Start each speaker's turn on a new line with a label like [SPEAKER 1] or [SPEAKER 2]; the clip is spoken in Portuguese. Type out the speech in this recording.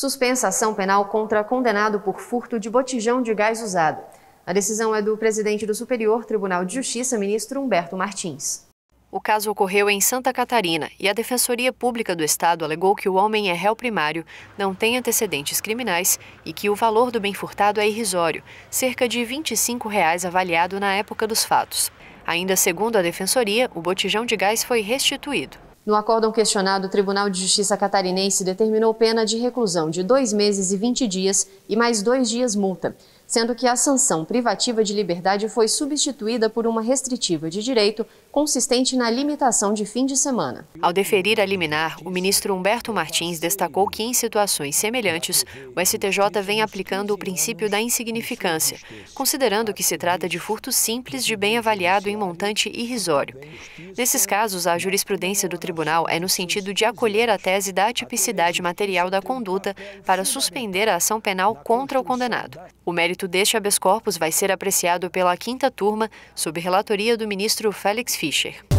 [SPEAKER 1] suspensa ação penal contra condenado por furto de botijão de gás usado. A decisão é do presidente do Superior Tribunal de Justiça, ministro Humberto Martins. O caso ocorreu em Santa Catarina e a Defensoria Pública do Estado alegou que o homem é réu primário, não tem antecedentes criminais e que o valor do bem furtado é irrisório, cerca de R$ 25 reais avaliado na época dos fatos. Ainda segundo a Defensoria, o botijão de gás foi restituído. No acórdão questionado, o Tribunal de Justiça catarinense determinou pena de reclusão de dois meses e 20 dias e mais dois dias multa sendo que a sanção privativa de liberdade foi substituída por uma restritiva de direito consistente na limitação de fim de semana. Ao deferir a liminar, o ministro Humberto Martins destacou que em situações semelhantes, o STJ vem aplicando o princípio da insignificância, considerando que se trata de furto simples de bem avaliado em montante irrisório. Nesses casos, a jurisprudência do tribunal é no sentido de acolher a tese da atipicidade material da conduta para suspender a ação penal contra o condenado. O mérito mérito deste habeas corpus vai ser apreciado pela quinta turma, sob relatoria do ministro Félix Fischer.